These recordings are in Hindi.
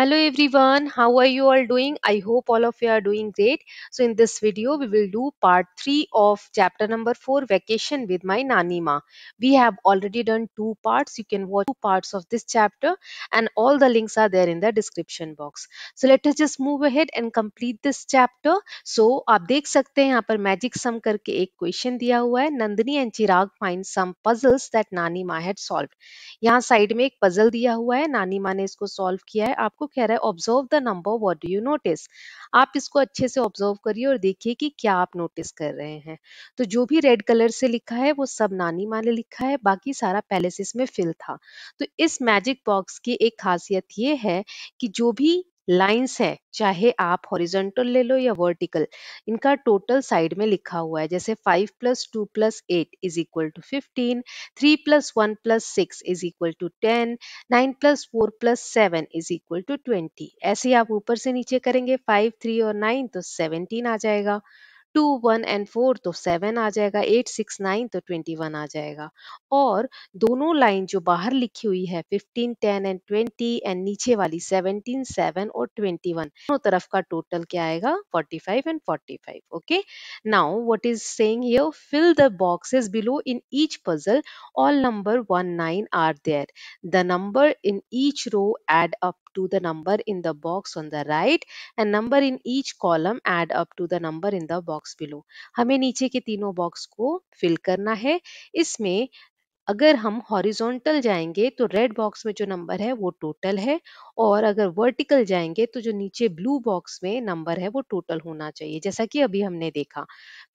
Hello everyone, how are you all doing? I hope all of you are doing great. So in this video, we will do part 3 of chapter number 4 vacation with my Nanima. We have already done two parts. You can watch two parts of this chapter and all the links are there in the description box. So let us just move ahead and complete this chapter. So आप देख सकते हैं यहाँ पर magic sum करके एक question दिया हुआ है. Nandini and Chirag find some puzzles that Nanima had solved. यहाँ side में एक puzzle दिया हुआ है. Nanima ने इसको solve किया है. आपको कह रहा है observe the number what do you notice आप इसको अच्छे से ऑब्जर्व करिए और देखिए कि क्या आप नोटिस कर रहे हैं तो जो भी रेड कलर से लिखा है वो सब नानी माने लिखा है बाकी सारा पैलेसिस में फिल था तो इस मैजिक बॉक्स की एक खासियत ये है कि जो भी लाइंस है चाहे आप हॉरिजॉन्टल ले लो या वर्टिकल इनका टोटल साइड में लिखा हुआ है जैसे five plus two plus eight is equal to fifteen three plus one plus six is equal to ten nine plus four plus seven is equal to twenty ऐसे ही आप ऊपर से नीचे करेंगे फाइव थ्री और नाइन तो सेवनटीन आ जाएगा टू वन एंड फोर तो सेवन आ जाएगा एट सिक्स नाइन तो ट्वेंटी वन आ जाएगा और दोनों लाइन जो बाहर लिखी हुई है fifteen ten and twenty and नीचे वाली सेवनटीन सेवन और ट्वेंटी वन दोनों तरफ का टोटल क्या आएगा forty five and forty five okay now what is saying fill the boxes below in each puzzle all number one nine are there the number in each row add up to the number in the box on the right and number in each column add up to the number in the box below हमें नीचे के तीनों box को fill करना है इसमें अगर हम हॉरिजॉन्टल जाएंगे तो रेड बॉक्स में जो नंबर है वो टोटल है और अगर वर्टिकल जाएंगे तो जो नीचे ब्लू बॉक्स में नंबर है वो टोटल होना चाहिए जैसा कि अभी हमने देखा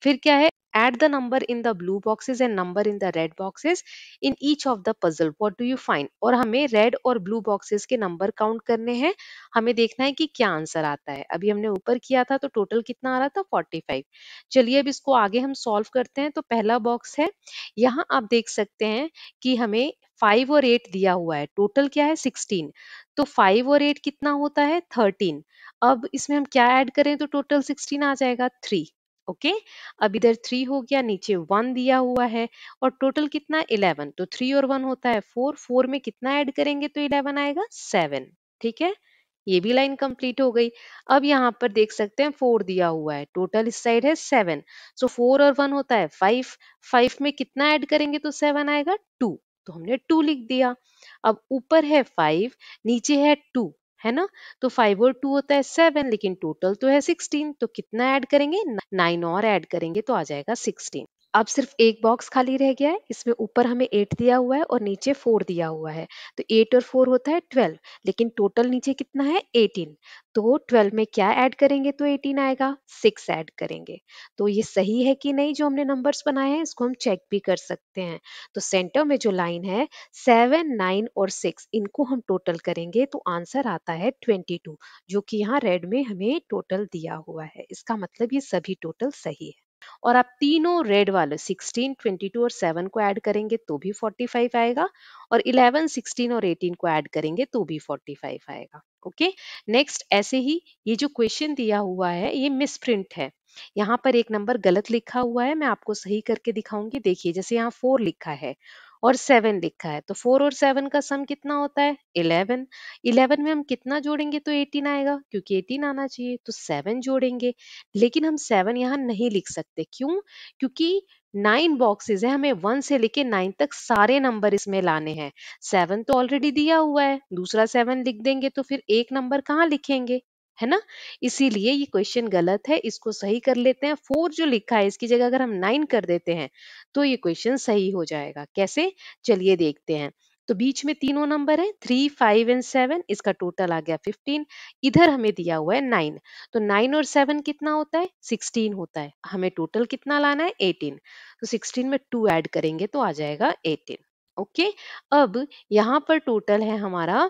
फिर क्या है add the number in the blue boxes and number in the red boxes in each of the puzzle what do you find और हमें red और blue boxes के number count करने हैं हमें देखना है कि क्या आंसर आता है अभी हमने ऊपर किया था तो टोटल कितना आ रहा था 45 चलिए अब इसको आगे हम सॉल्व करते हैं तो पहला बॉक्स है यहाँ आप देख सकते हैं कि हमें फाइव और एट दिया हुआ है टोटल क्या है सिक्सटीन तो फाइव और एट कितना होता है थर्टीन अब इसमें हम क्या ऐड करें तो टोटल सिक्सटीन आ जाएगा थ्री ओके अब इधर थ्री हो गया नीचे वन दिया हुआ है और टोटल कितना इलेवन तो थ्री और वन होता है फोर फोर में कितना ऐड करेंगे तो इलेवन आएगा सेवन ठीक है ये भी लाइन कंप्लीट हो गई अब यहाँ पर देख सकते हैं फोर दिया हुआ है टोटल इस साइड है सेवन सो फोर और वन होता है फाइव फाइव में कितना ऐड करेंगे तो सेवन आएगा टू तो हमने टू लिख दिया अब ऊपर है फाइव नीचे है टू है ना तो फाइव और टू होता है सेवन लेकिन टोटल तो है सिक्सटीन तो कितना ऐड करेंगे नाइन और ऐड करेंगे तो आ जाएगा सिक्सटीन अब सिर्फ एक बॉक्स खाली रह गया है इसमें ऊपर हमें एट दिया हुआ है और नीचे फोर दिया हुआ है तो एट और फोर होता है ट्वेल्व लेकिन टोटल नीचे कितना है एटीन तो ट्वेल्व में क्या ऐड करेंगे तो एटीन आएगा सिक्स ऐड करेंगे तो ये सही है कि नहीं जो हमने नंबर्स बनाए हैं इसको हम चेक भी कर सकते हैं तो सेंटर में जो लाइन है सेवन नाइन और सिक्स इनको हम टोटल करेंगे तो आंसर आता है ट्वेंटी टू जो कि यहाँ रेड में हमें टोटल दिया हुआ है इसका मतलब ये सभी टोटल सही है और आप तीनों रेड वाले 16, 22 और 7 को ऐड करेंगे तो भी 45 आएगा और 11, 16 और 18 को ऐड करेंगे तो भी 45 आएगा ओके नेक्स्ट ऐसे ही ये जो क्वेश्चन दिया हुआ है ये मिसप्रिंट है यहाँ पर एक नंबर गलत लिखा हुआ है मैं आपको सही करके दिखाऊंगी देखिए जैसे यहाँ फोर लिखा है और सेवन लिखा है तो फोर और सेवन का सम कितना होता है इलेवन इलेवन में हम कितना जोड़ेंगे तो एटीन आएगा क्योंकि एटीन आना चाहिए तो सेवन जोड़ेंगे लेकिन हम सेवन यहाँ नहीं लिख सकते क्यों क्योंकि नाइन बॉक्सेस है हमें वन से लेके नाइन तक सारे नंबर इसमें लाने हैं सेवन तो ऑलरेडी दिया हुआ है दूसरा सेवन लिख देंगे तो फिर एक नंबर कहाँ लिखेंगे है ना इसीलिए ये क्वेश्चन गलत है इसको सही कर लेते हैं फोर जो लिखा है इसकी जगह अगर हम नाइन कर देते हैं तो ये क्वेश्चन सही हो जाएगा कैसे चलिए देखते हैं तो बीच में तीनों नंबर है थ्री फाइव एंड सेवन इसका टोटल आ गया फिफ्टीन इधर हमें दिया हुआ है नाइन तो नाइन और सेवन कितना होता है सिक्सटीन होता है हमें टोटल कितना लाना है एटीन तो सिक्सटीन में टू ऐड करेंगे तो आ जाएगा एटीन ओके अब यहाँ पर टोटल है हमारा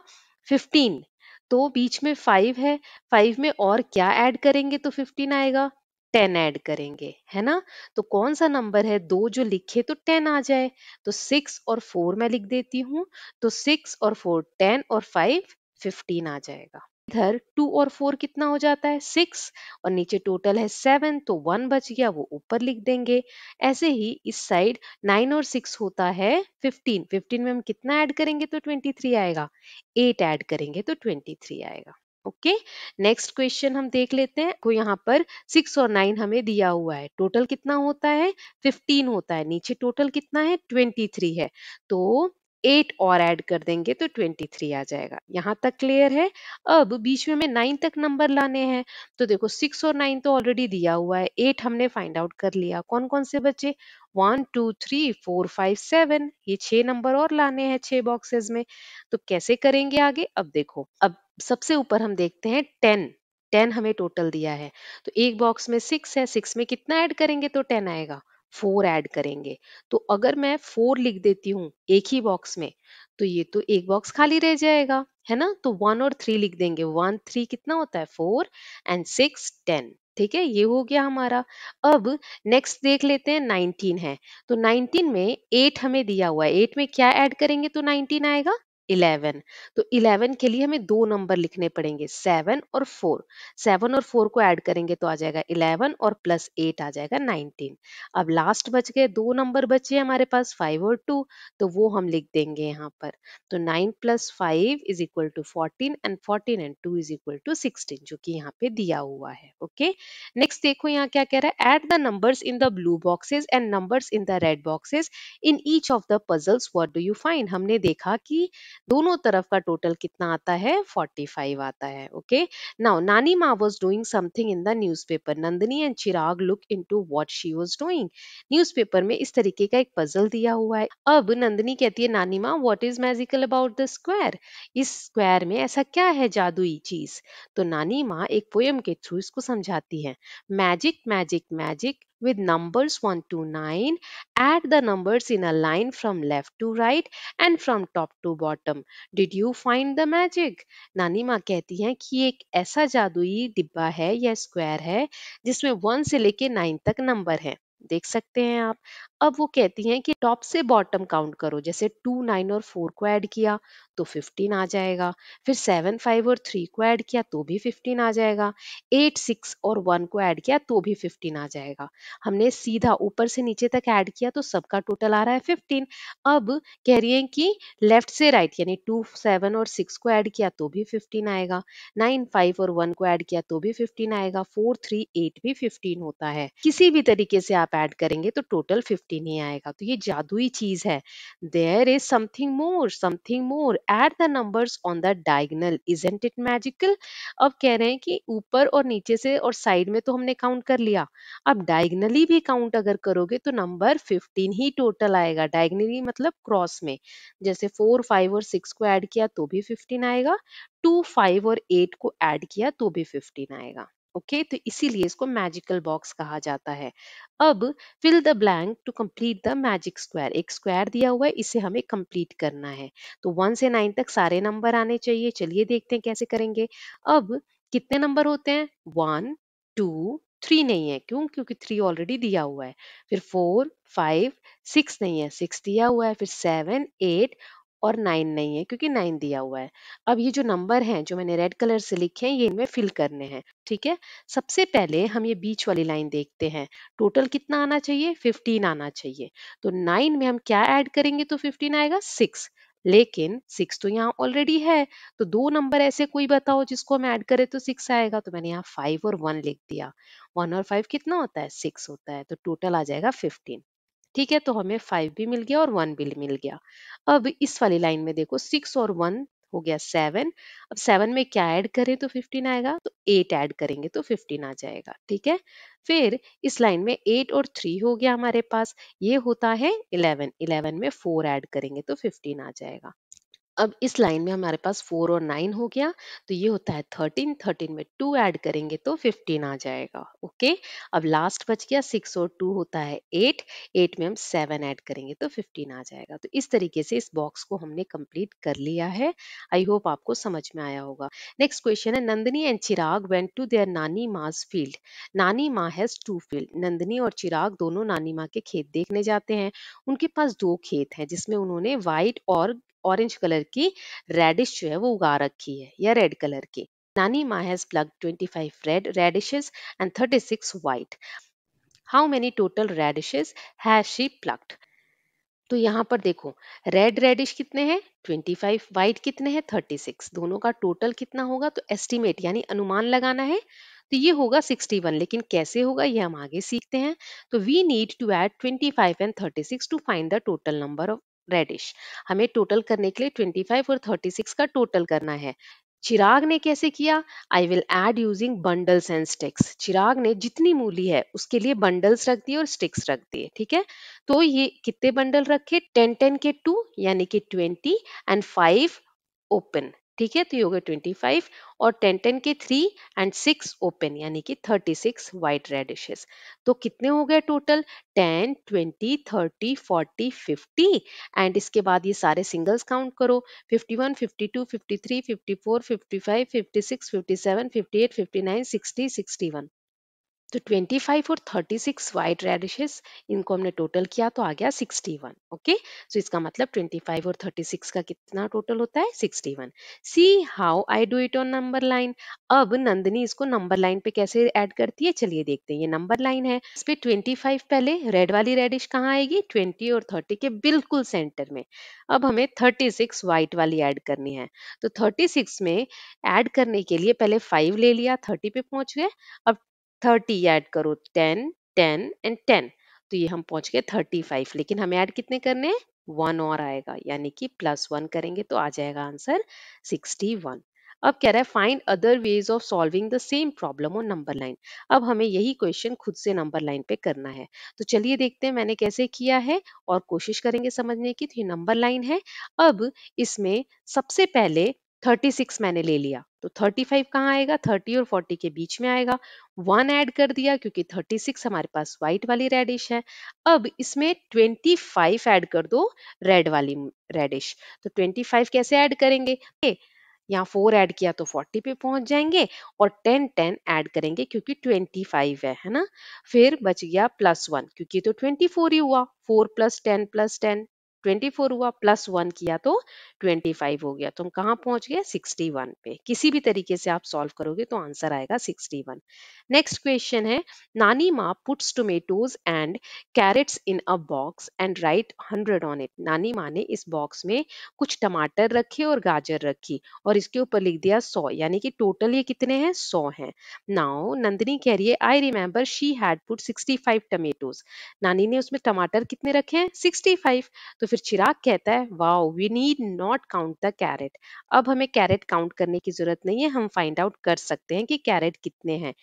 फिफ्टीन तो बीच में फाइव है फाइव में और क्या ऐड करेंगे तो फिफ्टीन आएगा टेन ऐड करेंगे है ना तो कौन सा नंबर है दो जो लिखे तो टेन आ जाए तो सिक्स और फोर मैं लिख देती हूँ तो सिक्स और फोर टेन और फाइव फिफ्टीन आ जाएगा इधर टू और फोर कितना हो जाता है सिक्स और नीचे टोटल है सेवन तो वन बच गया वो ऊपर लिख देंगे ऐसे ही इस साइड नाइन और सिक्स होता है फिफ्टीन फिफ्टीन में हम कितना ऐड करेंगे तो ट्वेंटी थ्री आएगा एट ऐड करेंगे तो ट्वेंटी थ्री आएगा ओके नेक्स्ट क्वेश्चन हम देख लेते हैं को यहाँ पर सिक्स और नाइन हमें दिया हुआ है टोटल कितना होता है फिफ्टीन होता है नीचे टोटल कितना है ट्वेंटी थ्री है तो एट और ऐड कर देंगे तो ट्वेंटी थ्री आ जाएगा यहाँ तक क्लियर है अब बीच में हमें नाइन तक नंबर लाने हैं तो देखो सिक्स और नाइन तो ऑलरेडी दिया हुआ है एट हमने फाइंड आउट कर लिया कौन कौन से बच्चे one two three four five seven ये छह नंबर और लाने हैं छह बॉक्सेस में तो कैसे करेंगे आगे अब देखो अब सबसे ऊपर हम देखते हैं टेन टेन हमें टोटल दिया है तो एक बॉक्स में सिक्स है सिक्स में कितना ऐड करेंगे तो टेन आएगा फोर ऐड करेंगे तो अगर मैं फोर लिख देती हूँ एक ही बॉक्स में तो ये तो एक बॉक्स खाली रह जाएगा है ना तो वन और थ्री लिख देंगे वन थ्री कितना होता है फोर एंड सिक्स टेन ठीक है ये हो गया हमारा अब नेक्स्ट देख लेते हैं नाइनटीन है तो नाइनटीन में एट हमें दिया हुआ है एट में क्या ऐड करेंगे तो नाइनटीन आएगा इलेवन तो इलेवन के लिए हमें दो नंबर लिखने पड़ेंगे सेवन और फोर सेवन और फोर को ऐड करेंगे तो आ जाएगा इलेवन और प्लस एट आ जाएगा नाइनटीन अब लास्ट बच गए दो नंबर बचे हमारे पास फाइव और टू तो वो हम लिख देंगे यहाँ पर तो nine plus five is equal to fourteen and fourteen and two is equal to sixteen जो कि यहाँ पे दिया हुआ है ओके नेक्स्ट देखो यहाँ क्या कह रहा है add the numbers in the blue boxes and numbers in the red boxes in each of the puzzles what do you find हमने देखा कि दोनों तरफ का टोटल कितना आता है 45 आता है okay now Nani Maa was doing something in the newspaper Nandini and Chirag look into what she was doing newspaper में इस तरीके का एक पजल दिया हुआ है अब नंदनी कहती है नानी Maa what is magical about the square इस स्क्वायर में ऐसा क्या है जादुई चीज तो नानी माँ एक पोयम के थ्रू इसको समझाती है magic magic magic with numbers 1 to 9. Add the numbers in a line from left to right and from top to bottom. Did you find the magic? nani ma kehti हैं ki ek aisa jadui dibba hai ya square hai jisme 1 se leke 9 tak number hai देख सकते हैं आप अब वो कहती हैं कि टॉप से बॉटम काउंट करो जैसे टू नाइन और फोर को ऐड किया तो फिफ्टीन आ जाएगा फिर सेवन फाइव और थ्री को ऐड किया तो भी फिफ्टीन आ जाएगा एट सिक्स और वन को ऐड किया तो भी फिफ्टीन आ जाएगा हमने सीधा ऊपर से नीचे तक ऐड किया तो सबका टोटल आ रहा है फिफ्टीन अब कह रही है कि लेफ्ट से राइट यानी टू सेवन और सिक्स को ऐड किया तो भी फिफ्टीन आएगा नाइन फाइव और वन को ऐड किया तो भी फिफ्टीन आएगा फोर थ्री एट भी फिफ्टीन होता है किसी भी तरीके से आप ऐड करेंगे तो टोटल फिफ्टीन व्यक्ति नहीं आएगा तो ये जादुई चीज है there is something more something more at the numbers on the diagonal isn't it magical अब कह रहे हैं कि ऊपर और नीचे से और साइड में तो हमने काउंट कर लिया अब डायगनली भी काउंट अगर करोगे तो नंबर फिफ्टीन ही टोटल आएगा डायगनली मतलब क्रॉस में जैसे फोर फाइव और सिक्स को एड किया तो भी फिफ्टीन आएगा टू फाइव और एट को एड किया तो भी फिफ्टीन आएगा ओके तो इसीलिए इसको मैजिकल बॉक्स कहा जाता है अब fill the blank to complete the magic square एक स्क्वायर दिया हुआ है इसे हमें कंप्लीट करना है तो वन से नाइन तक सारे नंबर आने चाहिए चलिए देखते हैं कैसे करेंगे अब कितने नंबर होते हैं वन टू थ्री नहीं है क्यों क्योंकि थ्री ऑलरेडी दिया हुआ है फिर फोर फाइव सिक्स नहीं है सिक्स दिया हुआ है फिर सेवन एट और नाइन नहीं है क्योंकि नाइन दिया हुआ है अब ये जो नंबर हैं जो मैंने रेड कलर से लिखे हैं ये इनमें फिल करने हैं ठीक है सबसे पहले हम ये बीच वाली लाइन देखते हैं टोटल कितना आना चाहिए फिफ्टीन आना चाहिए तो नाइन में हम क्या ऐड करेंगे तो फिफ्टीन आएगा सिक्स लेकिन सिक्स तो यहाँ ऑलरेडी है तो दो नंबर ऐसे कोई बताओ जिसको हम ऐड करें तो सिक्स आएगा तो मैंने यहाँ फाइव और वन लिख दिया वन और फाइव कितना होता है सिक्स होता है तो टोटल आ जाएगा फिफ्टीन ठीक है तो हमें फाइव भी मिल गया और वन भी मिल गया अब इस वाली लाइन में देखो सिक्स और वन हो गया सेवन अब सेवन में क्या ऐड करें तो फिफ्टीन आएगा तो एट ऐड करेंगे तो फिफ्टीन आ जाएगा ठीक है फिर इस लाइन में एट और थ्री हो गया हमारे पास ये होता है इलेवन इलेवन में फोर ऐड करेंगे तो फिफ्टीन आ जाएगा अब इस लाइन में हमारे पास फोर और नाइन हो गया तो ये होता है थर्टीन थर्टीन में टू ऐड करेंगे तो फिफ्टीन आ जाएगा ओके अब लास्ट बच गया सिक्स और टू होता है एट एट में हम सेवन ऐड करेंगे तो फिफ्टीन आ जाएगा तो इस तरीके से इस बॉक्स को हमने कंप्लीट कर लिया है आई होप आपको समझ में आया होगा नेक्स्ट क्वेश्चन है Nandini and Chirag went to their nani maa's field नानी maa has to field Nandini और चिराग दोनों नानी माँ के खेत देखने जाते हैं उनके पास दो खेत हैं जिसमें उन्होंने व्हाइट और ऑरेंज कलर की रेडिश जो है वो उगा रखी है या रेड कलर की nani maa has pluck 25 red radishes and 36 white. How many total radishes has she plucked तो यहाँ पर देखो रेड रेडिश कितने हैं 25 फाइव वाइट कितने हैं 36 दोनों का टोटल कितना होगा तो एस्टिमेट यानी अनुमान लगाना है तो ये होगा 61 लेकिन कैसे होगा ये हम आगे सीखते हैं तो we need to add 25 and 36 to find the total number of radish हमें टोटल करने के लिए 25 और 36 का टोटल करना है चिराग ने कैसे किया I will add using bundles and sticks Chirag ने जितनी मूली है उसके लिए बंडल्स रख दिए और स्टिक्स रख दिए ठीक है तो ये कितने बंडल रखे टेन टेन के टू यानी कि ट्वेंटी एंड फाइव ओपन ठीक है तो ये हो गया ट्वेंटी फाइव और टेन टेन के थ्री एंड सिक्स ओपन यानी कि थर्टी सिक्स वाइट रेडिशेस तो कितने हो गए total ten twenty thirty forty fifty and इसके बाद ये सारे सिंगल्स काउंट करो fifty one fifty two fifty three fifty four fifty five fifty six fifty seven fifty eight fifty nine sixty sixty one तो 25 और 36 सिक्स वाइट रेडिशेस इनको हमने टोटल किया तो आ गया 61 ओके okay? सो इसका मतलब 25 और 36 का कितना टोटल होता है 61 see how I do it on number line अब नंदनी इसको नंबर लाइन पे कैसे ऐड करती है चलिए देखते हैं ये नंबर लाइन है इस पे 25 पहले रेड वाली रेडिश कहाँ आएगी 20 और 30 के बिल्कुल सेंटर में अब हमें 36 सिक्स वाइट वाली ऐड करनी है तो 36 में ऐड करने के लिए पहले 5 ले लिया 30 पे पहुंच गए अब थर्टी ऐड करो टेन टेन एंड टेन तो ये हम पहुंच गए थर्टी फाइव लेकिन हमें ऐड कितने करने वन और आएगा यानी कि प्लस वन करेंगे तो आ जाएगा आंसर सिक्सटी वन अब कह रहा है find other ways of solving the same problem on number line अब हमें यही क्वेश्चन खुद से नंबर लाइन पे करना है तो चलिए देखते हैं मैंने कैसे किया है और कोशिश करेंगे समझने की तो ये नंबर लाइन है अब इसमें सबसे पहले 36 मैंने ले लिया तो 35 कहाँ आएगा 30 और 40 के बीच में आएगा वन ऐड कर दिया क्योंकि 36 हमारे पास व्हाइट वाली रेडिश है अब इसमें 25 ऐड कर दो रेड वाली रेडिश तो 25 कैसे ऐड करेंगे यहाँ फोर ऐड किया तो फोर्टी पे पहुंच जाएंगे और टेन टेन ऐड करेंगे क्योंकि ट्वेंटी फाइव है है ना फिर बच गया प्लस वन क्योंकि तो ट्वेंटी फोर ही हुआ four plus ten plus ten 24 हुआ प्लस वन किया तो 25 हो गया तो हम कहाँ पहुंच गए 61 पे किसी भी तरीके से आप सॉल्व करोगे तो आंसर आएगा 61 नेक्स्ट क्वेश्चन है नानी maa puts tomatoes and carrots in a box and write 100 on it नानी माँ ने इस बॉक्स में कुछ टमाटर रखे और गाजर रखी और इसके ऊपर लिख दिया सौ यानी कि टोटल ये कितने हैं सौ हैं नाउ नंदिनी कह रही है I remember she had put 65 tomatoes नानी ने उसमें टमाटर कितने रखे हैं 65 तो फिर चिराग कहता है wow we need not count the carrot अब हमें कैरेट काउंट करने की जरूरत नहीं है हम फाइंड आउट कर सकते हैं कि कैरेट कितने हैं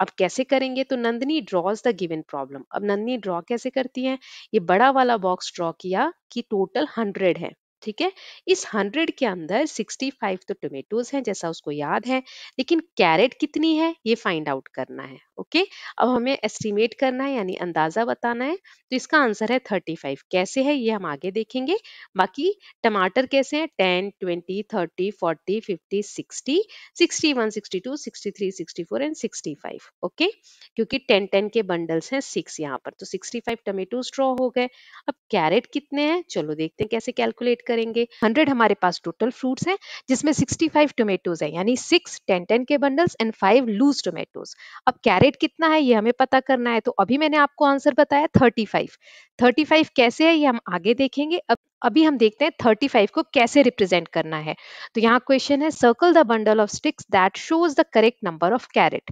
अब कैसे करेंगे तो Nandini draws the given problem अब नंदनी ड्रॉ कैसे करती है ये बड़ा वाला बॉक्स ड्रॉ किया कि टोटल हंड्रेड है ठीक है इस हंड्रेड के अंदर सिक्सटी फाइव तो टोमेटोज हैं जैसा उसको याद है लेकिन कैरेट कितनी है ये फाइंड आउट करना है ओके अब हमें एस्टिमेट करना है यानी अंदाजा बताना है तो इसका आंसर है थर्टी फाइव कैसे है ये हम आगे देखेंगे बाकी टमाटर कैसे हैं ten twenty thirty forty fifty sixty sixty one sixty two sixty three sixty four and sixty five okay क्योंकि टेन टेन के बंडल्स हैं सिक्स यहाँ पर तो सिक्सटी फाइव टोमेटोज ड्रॉ हो गए अब कैरेट कितने हैं चलो देखते हैं कैसे कैलकुलेट करेंगे 100 हमारे पास टोटल फ्रूट्स हैं जिसमें 65 फाइव टोमेटोज है यानी सिक्स टेन टेन के bundles and five loose tomatoes अब कैरेट कितना है ये हमें पता करना है तो अभी मैंने आपको आंसर बताया थर्टी फाइव थर्टी फाइव कैसे है ये हम आगे देखेंगे अब अभी हम देखते हैं 35 को कैसे रिप्रेजेंट करना है तो यहाँ क्वेश्चन है circle the bundle of sticks that shows the correct number of carrot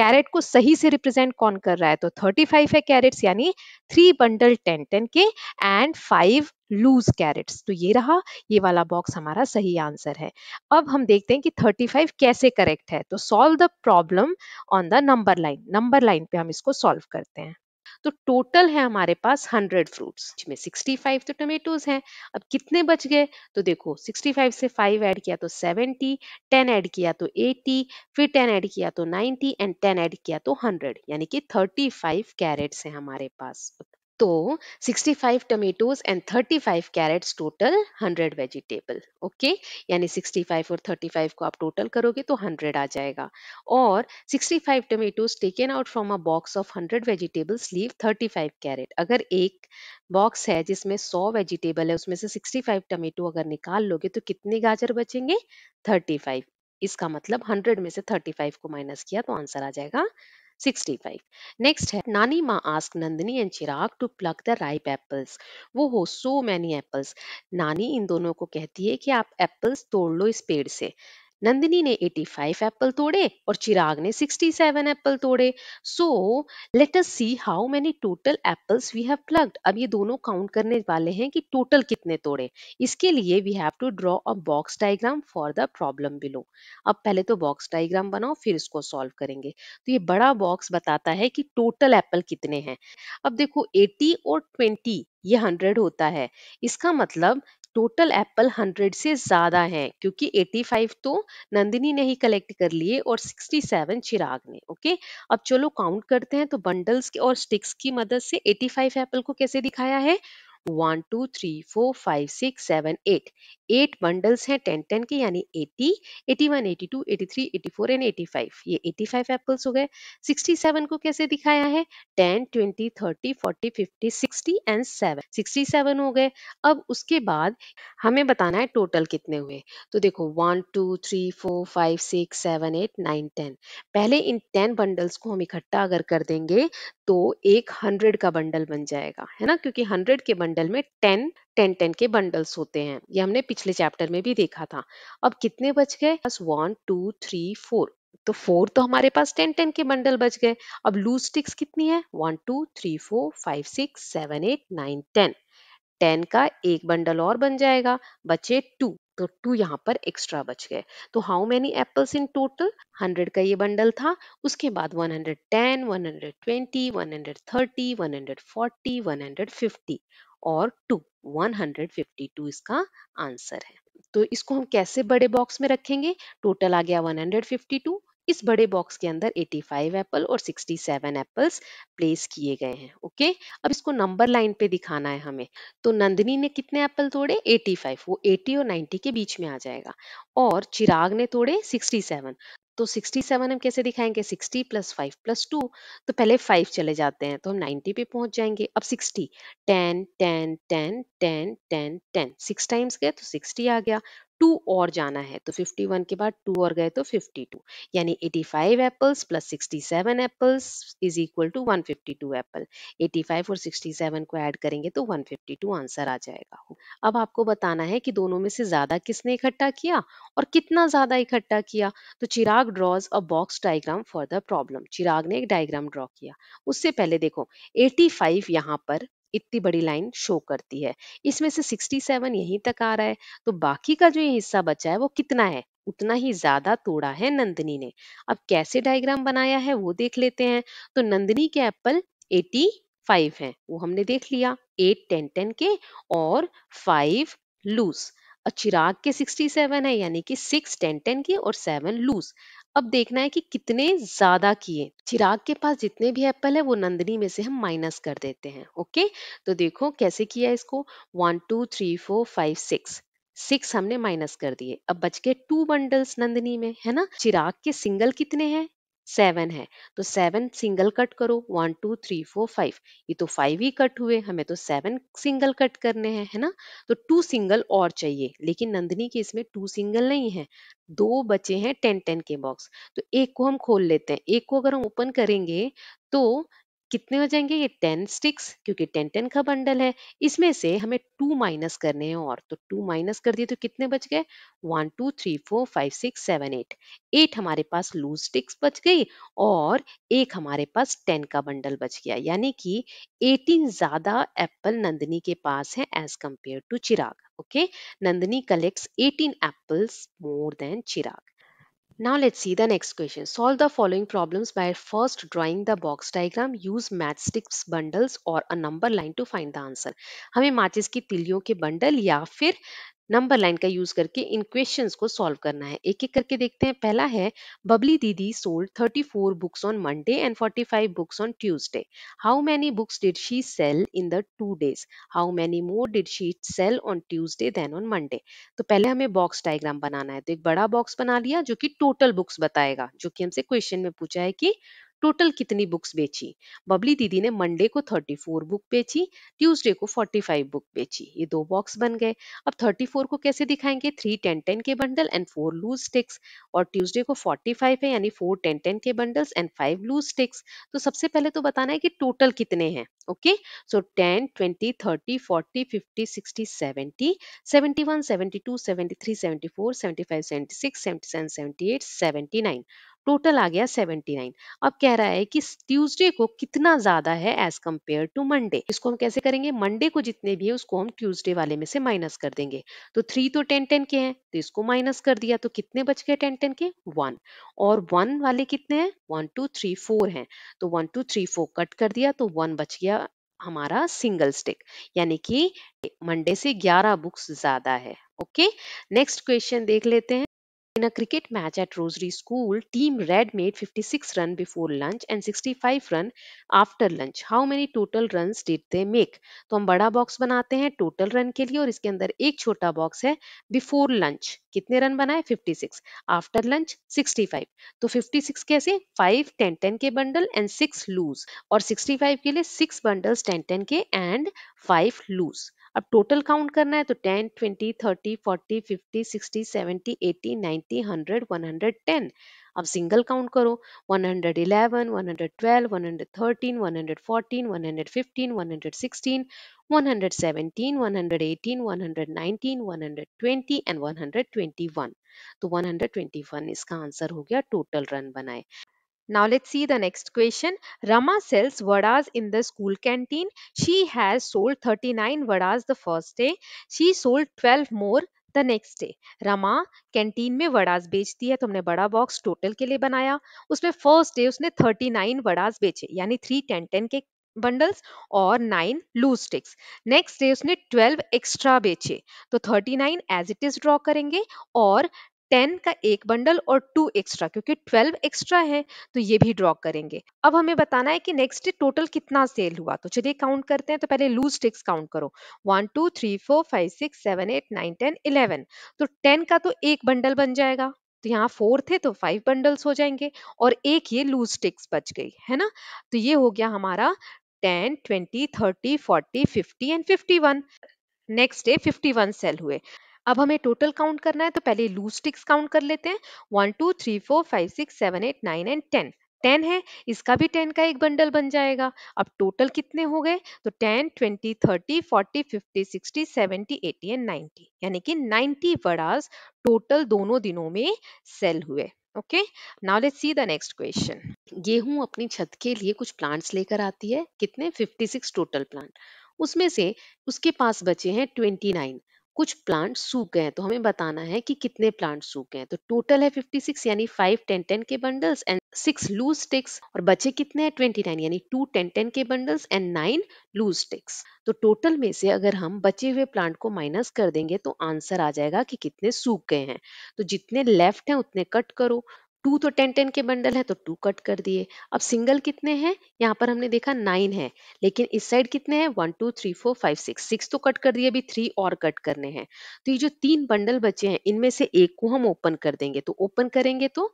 carrot को सही से रिप्रेजेंट कौन कर रहा है तो 35 है कैरेट्स यानी थ्री बंडल 10 10 के एंड फाइव लूज कैरेट्स तो ये रहा ये वाला बॉक्स हमारा सही आंसर है अब हम देखते हैं कि 35 कैसे करेक्ट है तो solve the problem on the number line number line पे हम इसको सॉल्व करते हैं तो टोटल है हमारे पास 100 फ्रूट्स जिसमें 65 तो टोमेटोज हैं अब कितने बच गए तो देखो 65 से 5 ऐड किया तो 70 10 ऐड किया तो 80 फिर 10 ऐड किया तो 90 एंड 10 ऐड किया तो 100 यानी कि 35 कैरेट्स हैं हमारे पास तो 65 tomatoes and 35 carrots total 100 vegetable okay यानी 65 और 35 को आप टोटल करोगे तो 100 आ जाएगा और 65 tomatoes taken out from a box of 100 vegetables leave 35 carrot अगर एक बॉक्स है जिसमें 100 वेजिटेबल है उसमें से 65 टमेटो अगर निकाल लोगे तो कितने गाजर बचेंगे 35 इसका मतलब 100 में से 35 को माइनस किया तो आंसर आ जाएगा 65. Next है Nani Ma asked Nandini and Chirag to pluck the ripe apples. वो हो so many apples. नानी इन दोनों को कहती है कि आप एप्पल्स तोड़ लो इस पेड़ से नंदिनी ने 85 एप्पल तोड़े और चिराग ने 67 एप्पल तोड़े so let us see how many total apples we have plucked अब ये दोनों काउंट करने वाले हैं कि टोटल कितने तोड़े इसके लिए we have to draw a box diagram for the problem below अब पहले तो बॉक्स डायग्राम बनाओ फिर इसको सॉल्व करेंगे तो ये बड़ा बॉक्स बताता है कि टोटल एप्पल कितने हैं अब देखो 80 और 20 ये 100 होता है इसका मतलब टोटल एप्पल हंड्रेड से ज़्यादा हैं क्योंकि 85 तो नंदिनी ने ही कलेक्ट कर लिए और 67 चिराग ने ओके अब चलो काउंट करते हैं तो बंडल्स और स्टिक्स की मदद से 85 एप्पल को कैसे दिखाया है one two three four five six seven eight eight bundles हैं टेन टेन के यानी eighty eighty one eighty two eighty three eighty four and eighty five ये एटी फाइव एप्पल्स हो गए सिक्सटी सेवन को कैसे दिखाया है ten twenty thirty forty fifty sixty and seven sixty seven हो गए अब उसके बाद हमें बताना है टोटल कितने हुए तो देखो one two three four five six seven eight nine ten पहले इन टेन बंडल्स को हम इकट्ठा अगर कर देंगे तो एक हंड्रेड का बंडल बन जाएगा है ना क्योंकि हंड्रेड के बंडल बंडल में टेन टेन टेन के बंडल्स होते हैं ये हमने पिछले चैप्टर में भी देखा था अब कितने बच गए बस वन टू थ्री फोर तो फोर तो हमारे पास टेन टेन के बंडल बच गए अब लूज स्टिक्स कितनी है one two three four five six seven eight nine ten ten का एक बंडल और बन जाएगा बचे टू तो टू यहाँ पर एक्स्ट्रा बच गए तो how many apples in total hundred का ये बंडल था उसके बाद one hundred ten one hundred twenty one hundred thirty one hundred forty one hundred fifty और टू 152 इसका आंसर है तो इसको हम कैसे बड़े बॉक्स में रखेंगे टोटल आ गया 152 इस बड़े बॉक्स के अंदर 85 एप्पल और 67 एप्पल्स प्लेस किए गए हैं ओके अब इसको नंबर लाइन पे दिखाना है हमें तो नंदनी ने कितने एप्पल तोड़े 85 वो 80 और 90 के बीच में आ जाएगा और चिराग ने तोड़े 67 तो 67 हम कैसे दिखाएंगे 60 प्लस फाइव प्लस टू तो पहले 5 चले जाते हैं तो हम 90 पे पहुंच जाएंगे अब 60 10 10 10 10 10 10 सिक्स टाइम्स गए तो 60 आ गया टू और जाना है तो 51 के बाद टू और गए तो 52 यानी 85 apples plus 67 apples is equal to 152 fifty apple 85 और 67 को ऐड करेंगे तो 152 आंसर आ जाएगा अब आपको बताना है कि दोनों में से ज्यादा किसने इकट्ठा किया और कितना ज्यादा इकट्ठा किया तो Chirag draws a box diagram for the problem Chirag ने एक डायग्राम ड्रॉ किया उससे पहले देखो एटी फाइव पर इतनी बड़ी लाइन शो करती है इसमें से 67 यहीं तक आ रहा है तो बाकी का जो ये हिस्सा बचा है वो कितना है उतना ही ज्यादा तोड़ा है नंदनी ने अब कैसे डायग्राम बनाया है वो देख लेते हैं तो नंदनी के एप्पल 85 हैं वो हमने देख लिया 8 टेन टेन के और 5 लूज चिराग के 67 है यानी कि 6 10 10 के और 7 लूज अब देखना है कि कितने ज्यादा किए चिराग के पास जितने भी एप्पल है वो नंदनी में से हम माइनस कर देते हैं ओके तो देखो कैसे किया इसको one two three four five six six हमने माइनस कर दिए अब बच गए टू बंडल्स नंदनी में है ना चिराग के सिंगल कितने हैं सेवन है तो सेवन सिंगल कट करो one two three four five ये तो फाइव ही कट हुए हमें तो सेवन सिंगल कट करने हैं है ना तो टू सिंगल और चाहिए लेकिन नंदनी के इसमें टू सिंगल नहीं है दो बचे हैं टेन टेन के बॉक्स तो एक को हम खोल लेते हैं एक को अगर हम ओपन करेंगे तो कितने हो जाएंगे ये टेन स्टिक्स क्योंकि टेन टेन का बंडल है इसमें से हमें टू माइनस करने हैं और तो टू माइनस कर दिए तो कितने बच गए one two three four five six seven eight eight हमारे पास लूज स्टिक्स बच गई और एक हमारे पास टेन का बंडल बच गया यानी कि एटीन ज्यादा एप्पल नंदनी के पास है as compare to Chirag okay Nandini collects eighteen apples more than Chirag Now let's see the next question. Solve the following problems by first drawing the box diagram. Use matchsticks bundles or a number line to find the answer. हमें माचिस की तिलियों के बंडल या फिर नंबर लाइन का यूज करके इन क्वेश्चन को सॉल्व करना है एक एक करके देखते हैं पहला है Babli didi sold 34 books on Monday and 45 books on Tuesday how many books did she sell in the two days how many more did she sell on Tuesday than on Monday तो पहले हमें बॉक्स डायग्राम बनाना है तो एक बड़ा बॉक्स बना लिया जो कि टोटल बुक्स बताएगा जो कि हमसे क्वेश्चन में पूछा है कि टोटल कितनी बुक्स बेची बबली दीदी ने मंडे को 34 बुक बेची ट्यूसडे को 45 बुक बेची ये दो बॉक्स बन गए अब 34 को कैसे दिखाएंगे थ्री टेन टेन के bundle and four loose sticks और ट्यूसडे को 45 है यानी फोर टेन टेन के bundles and five loose sticks तो सबसे पहले तो बताना है कि टोटल कितने हैं okay so ten twenty thirty forty fifty sixty seventy seventy one seventy two seventy three seventy four seventy five seventy six seventy seven seventy eight seventy nine total आ गया 79 अब कह रहा है कि ट्यूसडे को कितना ज्यादा है एज कम्पेयर टू मंडे इसको हम कैसे करेंगे मंडे को जितने भी है उसको हम ट्यूसडे वाले में से माइनस कर देंगे तो थ्री तो टेन टेन के हैं तो इसको माइनस कर दिया तो कितने बच गए टेन टेन के वन और वन वाले कितने हैं वन टू थ्री फोर हैं तो one two three four cut कर दिया तो वन बच गया हमारा सिंगल स्टिक यानी कि मंडे से 11 बुक्स ज्यादा है ओके नेक्स्ट क्वेश्चन देख लेते हैं In a cricket match at Rosary School, Team Red made 56 run before lunch and 65 run after lunch. How many total runs did they make? तो हम बड़ा बॉक्स बनाते हैं टोटल रन के लिए और इसके अंदर एक छोटा बॉक्स है बिफोर लंच कितने रन बनाए 56 आफ्टर लंच 65 तो 56 कैसे 5 10 10 के बंडल एंड 6 लूज और 65 के लिए 6 बंडल्स 10 10 के एंड 5 लूज अब टोटल काउंट करना है तो ten twenty thirty forty fifty sixty seventy eighty ninety hundred one hundred ten अब सिंगल काउंट करो one hundred eleven one hundred twelve one hundred thirteen one hundred fourteen one hundred fifteen one hundred sixteen one hundred seventeen one hundred eighteen one hundred nineteen one hundred twenty and one hundred twenty one तो वन हंड्रेड ट्वेंटी वन इसका आंसर हो गया टोटल रन बनाए Now let's see the next question. Rama sells vadas in the school canteen. She has sold 39 vadas the first day. She sold 12 more the next day. Rama canteen में vadas बेचती है तुमने बड़ा box total के लिए बनाया उसमें first day उसने 39 vadas बेचे यानी थ्री 10 10 के बंडल्स और nine loose sticks next day उसने ट्वेल्व एक्स्ट्रा बेचे तो thirty nine as it is draw करेंगे और टेन का एक बंडल और टू एक्स्ट्रा क्योंकि ट्वेल्व एक्स्ट्रा है तो ये भी ड्रॉ करेंगे अब हमें बताना है कि नेक्स्ट डे टोटल कितना सेल हुआ तो चलिए काउंट करते हैं तो पहले लूज टिक्स काउंट करो one two three four five six seven eight nine ten eleven तो टेन का तो एक बंडल बन जाएगा तो यहाँ फोर थे तो फाइव बंडल्स हो जाएंगे और एक ये लूज टिक्स बच गई है ना तो ये हो गया हमारा ten twenty thirty forty fifty and fifty one next day fifty one sale हुए अब हमें टोटल काउंट करना है तो पहले लूज स्टिक्स काउंट कर लेते हैं one two three four five six seven eight nine and ten ten है इसका भी टेन का एक बंडल बन जाएगा अब टोटल कितने हो गए तो ten twenty thirty forty fifty sixty seventy eighty and ninety यानी कि नाइन्टी वड़ाज टोटल दोनों दिनों में सेल हुए okay now let's see the next question गेहूं अपनी छत के लिए कुछ प्लांट्स लेकर आती है कितने 56 टोटल प्लांट उसमें से उसके पास बचे हैं 29 कुछ प्लांट सूख गए तो हमें बताना है कि कितने प्लांट सूख गए तो टोटल है 56 यानी 5 10 10 के बंडल्स एंड 6 लूज स्टिक्स और बचे कितने हैं 29 यानी 2 10 10 के बंडल्स एंड 9 लूज स्टिक्स तो टोटल में से अगर हम बचे हुए प्लांट को माइनस कर देंगे तो आंसर आ जाएगा कि कितने सूख गए हैं तो जितने लेफ्ट हैं उतने कट करो टू तो टेन टेन के बंडल है तो टू कट कर दिए अब सिंगल कितने हैं यहाँ पर हमने देखा नाइन है लेकिन इस साइड कितने हैं one two three four five six six तो कट कर दिए अभी थ्री और कट करने हैं तो ये जो तीन बंडल बचे हैं इनमें से एक को हम ओपन कर देंगे तो ओपन करेंगे तो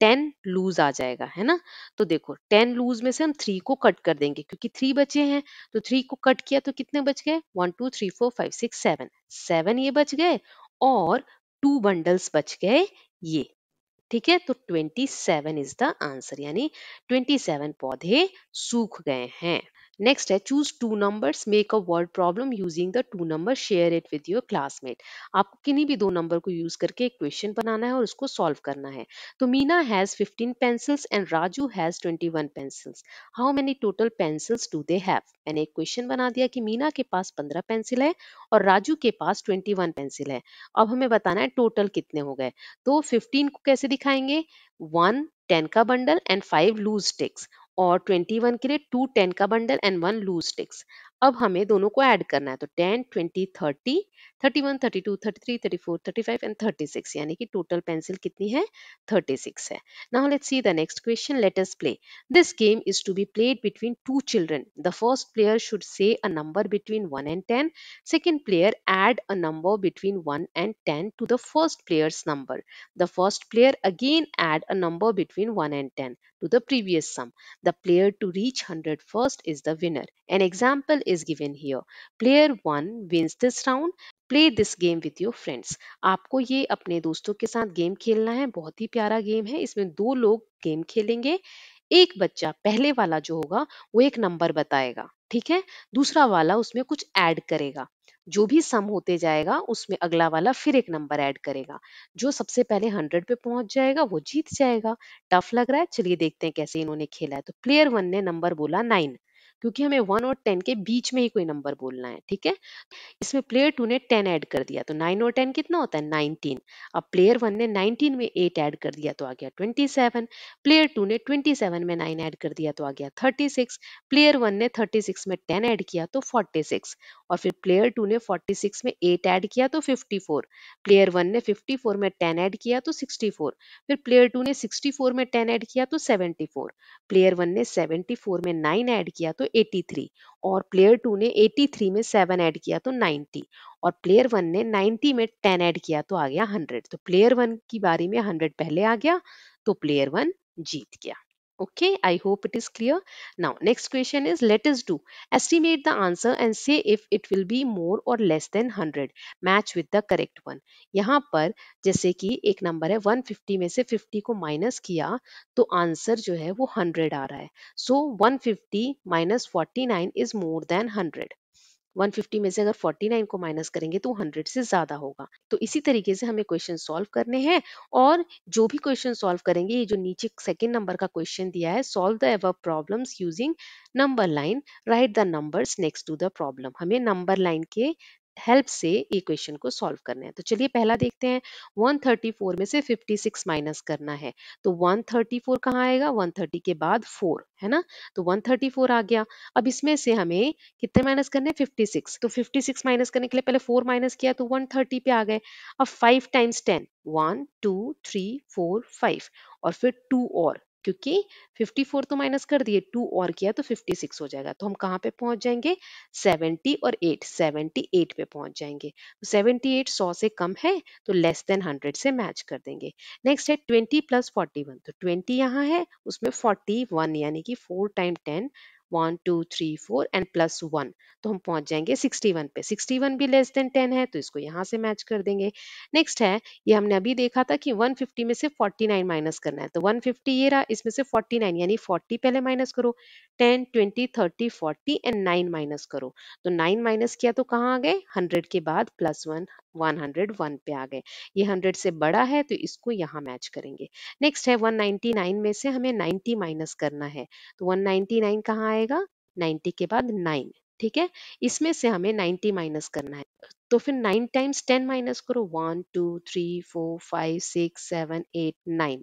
टेन लूज आ जाएगा है ना तो देखो टेन लूज में से हम थ्री को कट कर देंगे क्योंकि थ्री बचे हैं तो थ्री को कट किया तो कितने बच गए one two three four five six seven seven ये बच गए और टू बंडल्स बच गए ये ठीक है तो 27 इज द आंसर यानी 27 पौधे सूख गए हैं नेक्स्ट है choose two numbers make a word problem using the two number share it with your classmate आपको किन्हीं भी दो नंबर को यूज करके एक क्वेश्चन बनाना है और उसको सॉल्व करना है तो Meena has 15 pencils and Raju has 21 pencils how many total pencils do they have मैंने एक क्वेश्चन बना दिया कि मीना के पास 15 पेंसिल है और राजू के पास 21 पेंसिल है अब हमें बताना है टोटल कितने हो गए तो 15 को कैसे दिखाएंगे वन 10 का बंडल एंड 5 लूज स्टिक्स और 21 के लिए टू टेन का bundle and one loose sticks अब हमें दोनों को ऐड करना है तो 10, 20, 30 31, 32, 33, 34, 35 and 36 यानी कि total pencil कितनी है 36 है us see the next question. Let us play. This game is to be played between two children. The first player should say a number between 1 and 10 Second player add a number between 1 and 10 to the first player's number the first player again add a number between 1 and 10 to the previous sum the player to reach 100 first is the winner an example is given here player 1 wins this round play this game with your friends आपको ये अपने दोस्तों के साथ गेम खेलना है बहुत ही प्यारा गेम है इसमें दो लोग गेम खेलेंगे एक बच्चा पहले वाला जो होगा वो एक नंबर बताएगा ठीक है दूसरा वाला उसमें कुछ ऐड करेगा जो भी सम होते जाएगा उसमें अगला वाला फिर एक नंबर ऐड करेगा जो सबसे पहले हंड्रेड पे पहुंच जाएगा वो जीत जाएगा टफ लग रहा है चलिए देखते हैं कैसे इन्होंने खेला है तो प्लेयर वन ने नंबर बोला नाइन क्योंकि हमें वन और टेन के बीच में ही कोई नंबर बोलना है ठीक है इसमें प्लेयर टू ने टेन ऐड कर दिया तो नाइन और टेन कितना होता है नाइनटीन अब प्लेयर वन ने नाइनटीन में एट ऐड कर दिया तो आ गया ट्वेंटी सेवन प्लेयर टू ने ट्वेंटी सेवन में नाइन ऐड कर दिया तो आ गया थर्टी सिक्स प्लेयर वन ने थर्टी सिक्स में टेन ऐड किया तो फोर्टी सिक्स और फिर प्लेयर टू ने फोर्टी सिक्स में एट ऐड किया तो फिफ्टी फोर प्लेयर वन ने फिफ्टी फोर में टेन ऐड किया तो सिक्सटी फोर फिर प्लेयर टू ने सिक्सटी फोर में टेन ऐड किया तो सेवेंटी फोर प्लेयर वन ने सेवेंटी फोर में नाइन ऐड किया तो 83 और प्लेयर टू ने 83 में सेवन ऐड किया तो 90 और प्लेयर वन ने 90 में टेन ऐड किया तो आ गया 100 तो प्लेयर वन की बारी में 100 पहले आ गया तो प्लेयर वन जीत गया Okay, I hope it is clear. Now, next question is let us do. Estimate the answer and say if it will be more or less than 100. Match with the correct one. yahan par jaise ki ek number hai 150 में se 50 ko minus kiya to answer jo hai wo 100 aa raha hai so, 150 minus 49 is more than 150 में से अगर 49 को माइनस करेंगे तो 100 से ज्यादा होगा तो इसी तरीके से हमें क्वेश्चन सॉल्व करने हैं और जो भी क्वेश्चन सॉल्व करेंगे ये जो नीचे सेकेंड नंबर का क्वेश्चन दिया है solve the ever problems using number line write the numbers next to the problem हमें नंबर लाइन के हेल्प से इक्वेशन को सॉल्व करना है तो चलिए पहला देखते हैं 134 में से 56 माइनस करना है तो 134 थर्टी कहाँ आएगा 130 के बाद 4 है ना तो 134 आ गया अब इसमें से हमें कितने माइनस करने हैं 56 तो 56 माइनस करने के लिए पहले 4 माइनस किया तो 130 पे आ गए अब 5 times ten one two three four five और फिर टू और क्योंकि 54 तो माइनस कर दिए 2 और किया तो 56 हो जाएगा तो हम कहाँ पे पहुंच जाएंगे 70 और 8 78 पे पहुंच जाएंगे तो 78 100 से कम है तो लेस देन 100 से मैच कर देंगे नेक्स्ट है 20 प्लस 41 तो 20 यहाँ है उसमें 41 यानी कि 4 time one two three four and plus one तो हम पहुंच जाएंगे सिक्सटी वन पे सिक्सटी वन भी लेस देन टेन है तो इसको यहाँ से मैच कर देंगे नेक्स्ट है ये हमने अभी देखा था कि वन फिफ्टी में से फोर्टी नाइन माइनस करना है तो वन फिफ्टी ये रहा इसमें से फोर्टी नाइन यानी फोर्टी पहले माइनस करो ten twenty thirty forty and nine minus करो तो नाइन माइनस किया तो कहाँ आ गए हंड्रेड के बाद प्लस वन 101 पे आ गए ये 100 से बड़ा है तो इसको यहाँ मैच करेंगे नेक्स्ट है 199 में से हमें 90 माइनस करना है तो 199 कहाँ आएगा 90 के बाद 9 ठीक है इसमें से हमें 90 माइनस करना है तो फिर नाइन टाइम्स टेन माइनस करो one two three four five six seven eight nine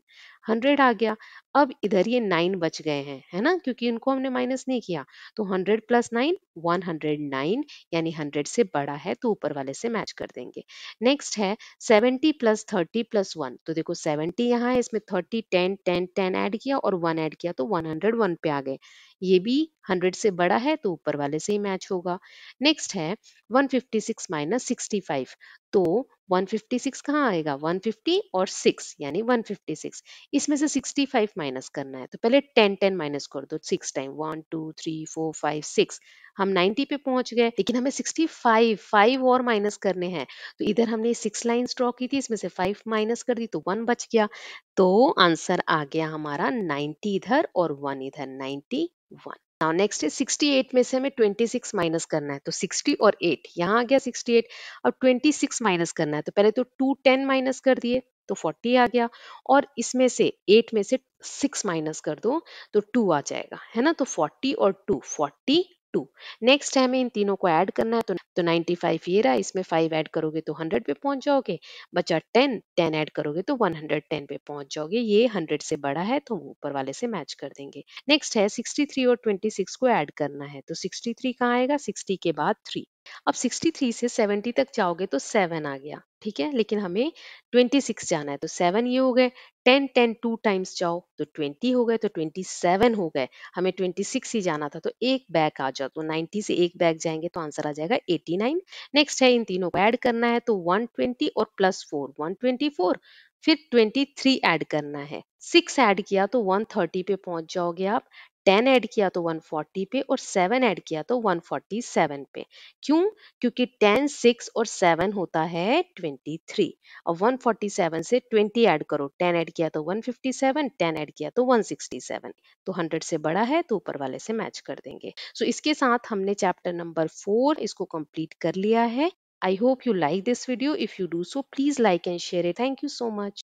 hundred आ गया अब इधर ये नाइन बच गए हैं है ना क्योंकि इनको हमने माइनस नहीं किया तो hundred plus nine one hundred nine यानी हंड्रेड से बड़ा है तो ऊपर वाले से मैच कर देंगे नेक्स्ट है seventy plus thirty plus one तो देखो सेवेंटी यहाँ है इसमें thirty ten ten ten add किया और वन ऐड किया तो वन हंड्रेड वन पे आ गए ये भी हंड्रेड से बड़ा है तो ऊपर वाले से ही मैच होगा नेक्स्ट है one fifty six minus minus sixty five तो 156 कहाँ आएगा 150 और 6 यानी 156 इसमें से 65 माइनस करना है तो पहले 10 10 माइनस कर दो six time one two three four five six हम 90 पे पहुंच गए लेकिन हमें 65 5 और माइनस करने हैं तो इधर हमने 6 लाइन ड्रॉ की थी इसमें से 5 माइनस कर दी तो 1 बच गया तो आंसर आ गया हमारा 90 इधर और 1 इधर 91 नाउ नेक्स्ट है 68 में से हमें 26 माइनस करना है तो 60 और 8 यहाँ आ गया 68 अब 26 माइनस करना है तो पहले तो टू टेन माइनस कर दिए तो 40 आ गया और इसमें से 8 में से 6 माइनस कर दो तो 2 आ जाएगा है ना तो 40 और 2 40 टू नेक्स्ट हमें इन तीनों को ऐड करना है तो तो 95 ये रहा इसमें 5 ऐड करोगे तो 100 पे पहुंच जाओगे बचा 10 10 ऐड करोगे तो 110 पे पहुंच जाओगे ये 100 से बड़ा है तो ऊपर वाले से मैच कर देंगे नेक्स्ट है 63 और 26 को ऐड करना है तो 63 कहाँ आएगा 60 के बाद 3 अब 63 से 70 तक जाओगे तो 7 आ गया ठीक है लेकिन हमें 26 जाना है तो 7 ये हो गए 10 10 टू टाइम्स जाओ तो 20 हो गए तो 27 हो गए हमें 26 ही जाना था तो एक बैग आ जाओ तो 90 से एक बैग जाएंगे तो आंसर आ जाएगा 89 नेक्स्ट है इन तीनों को ऐड करना है तो 120 और प्लस 4 124 फिर 23 ऐड करना है सिक्स ऐड किया तो 130 पे पहुंच जाओगे आप 10 ऐड किया तो 140 पे और 7 ऐड किया तो 147 पे क्यों क्योंकि 10 6 और 7 होता है 23 अब 147 से 20 ऐड करो 10 ऐड किया तो 157 10 ऐड किया तो 167 तो 100 से बड़ा है तो ऊपर वाले से मैच कर देंगे सो so, इसके साथ हमने चैप्टर नंबर फोर इसको कंप्लीट कर लिया है I hope you like this video if you do so please like and share it thank you so much